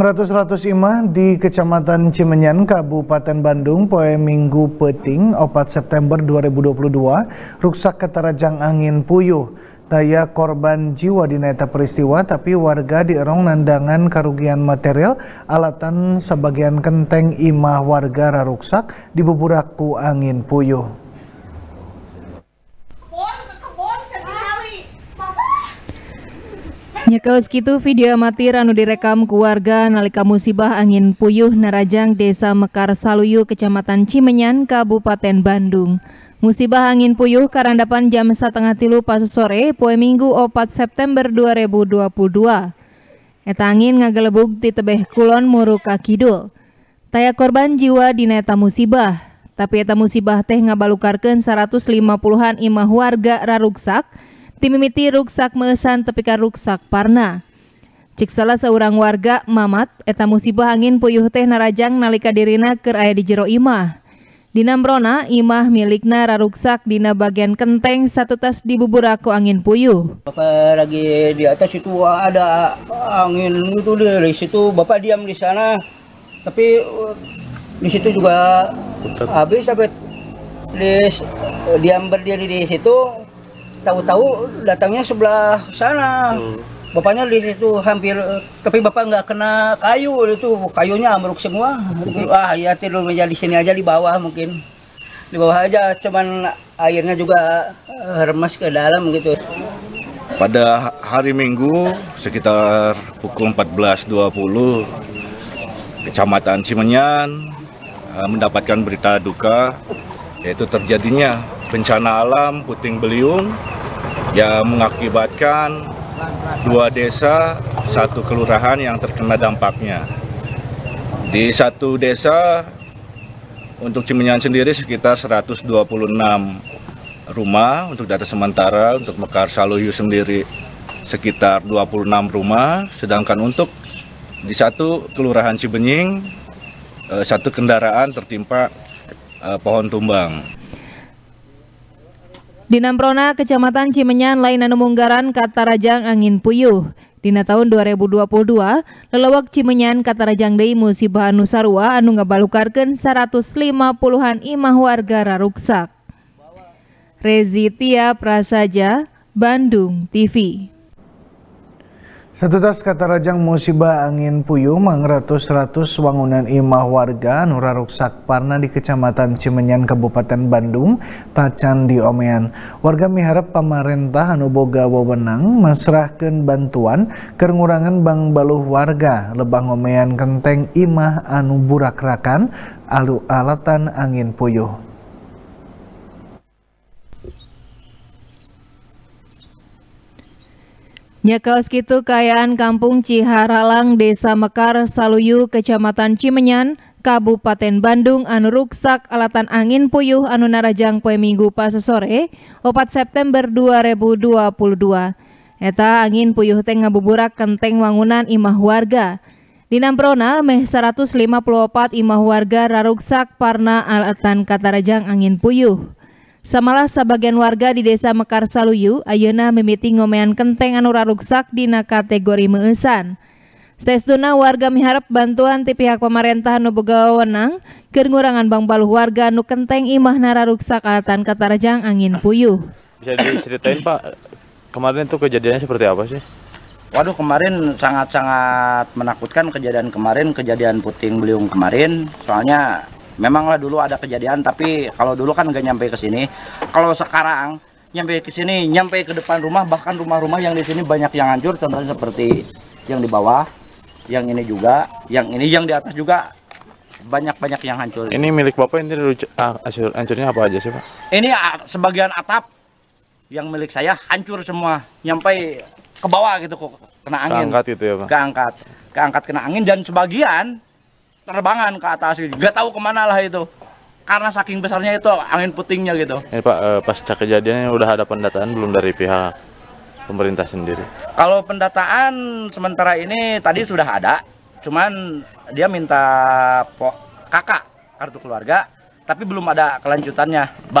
Ratus-ratus imah di Kecamatan Cimenyan, Kabupaten Bandung, poe Minggu Peting, 4 September 2022, rusak keterajang angin puyuh. Daya korban jiwa di neta peristiwa, tapi warga di dierong nandangan kerugian material, alatan sebagian kenteng imah warga raruksak di beberapa angin puyuh. Nyekeus gitu video amatir anu direkam keluarga nalika musibah angin puyuh Narajang Desa Mekar Saluyu Kecamatan Cimenyan Kabupaten Bandung. Musibah angin puyuh karandapan jam setengah tilu pas sore poe Minggu 4 September 2022. Eta angin ngagelebug di tebeh kulon muruka kidul. Taya korban jiwa di neta musibah, tapi eta musibah teh ngabalukarkan 150-an imah warga raruksak Timimiti ruksak meesan tapi rusak parna. Cik salah seorang warga Mamat eta musibah angin puyuh teh narajang nalika dirina keur aya di jero imah. Dina mrona imah milikna raruksak dina bagian kenteng satu tas dibuburaku angin puyuh. Bapak lagi di atas itu ada angin itu dari situ Bapak diam di sana. Tapi di situ juga habis sampai di, diam berdiri di situ tahu-tahu datangnya sebelah sana hmm. bapaknya di situ hampir tapi bapak nggak kena kayu itu kayunya ambruk semua wah hmm. ya tidur meja di sini aja di bawah mungkin di bawah aja cuman airnya juga eh, remas ke dalam gitu pada hari Minggu sekitar pukul 14.20 Kecamatan Cimenyan eh, mendapatkan berita duka yaitu terjadinya bencana alam Puting Beliung yang mengakibatkan dua desa, satu kelurahan yang terkena dampaknya. Di satu desa untuk Cimenyan sendiri sekitar 126 rumah untuk data sementara untuk Mekar Saluyu sendiri sekitar 26 rumah sedangkan untuk di satu Kelurahan Cibenying eh, satu kendaraan tertimpa eh, pohon tumbang. Di Namprona, Kecamatan Cimenyan, Lainan Munggaran, Katarajang, Angin Puyuh. Dina tahun 2022, lelewak Cimenyan Katarajang Dei musibah anu sarua anu ngabalukarkeun 150-an imah warga raruksak. Rezitia Prasaja, Bandung TV. Satu tas kata Rajang musibah angin puyuh mengratus-ratus bangunan imah warga Nura Ruksak Parna di Kecamatan Cimenyan, Kabupaten Bandung, Tacan di Omean. Warga miharap pemerintah Anuboga Wewenang mesrahkan bantuan kerngurangan bang baluh warga lebang Omean kenteng imah anu burak rakan alu alatan angin puyuh. Nyakaos kitu kayaan kampung Ciharalang, Desa Mekar, Saluyu, Kecamatan Cimenyan, Kabupaten Bandung anu ruksak alatan angin puyuh anu narajang poe Minggu pasesore 4 September 2022. Eta angin puyuh teh ngabuburak kenteng wangunan imah warga. Di Namprona meh 154 imah warga raruksak parna alatan katarajang angin puyuh. Samalah sebagian warga di desa Mekar Saluyu, ayeuna mimiti ngomean kenteng anu raruksak dina kategori meesan. Sesuna warga miharap bantuan ti pihak pemerintah nu boga wenang keur bang baluh warga nu kenteng imah nararuksak alatan katarajang angin puyuh. Bisa diceritain Pak, kemarin tuh kejadiannya seperti apa sih? Waduh kemarin sangat-sangat menakutkan kejadian kemarin, kejadian puting beliung kemarin. Soalnya memanglah dulu ada kejadian tapi kalau dulu kan nggak nyampe ke sini kalau sekarang nyampe ke sini nyampe ke depan rumah bahkan rumah-rumah yang di sini banyak yang hancur contohnya seperti yang di bawah yang ini juga yang ini yang di atas juga banyak-banyak yang hancur ini milik bapak ini ah, hancurnya apa aja sih pak ini ah, sebagian atap yang milik saya hancur semua nyampe ke bawah gitu kok kena angin keangkat itu ya pak keangkat keangkat kena angin dan sebagian terbangan ke atas gitu. Gak tahu kemana lah itu. Karena saking besarnya itu angin putingnya gitu. Ini Pak, eh, pasca kejadiannya udah ada pendataan belum dari pihak pemerintah sendiri? Kalau pendataan sementara ini tadi sudah ada. Cuman dia minta po kakak kartu keluarga, tapi belum ada kelanjutannya.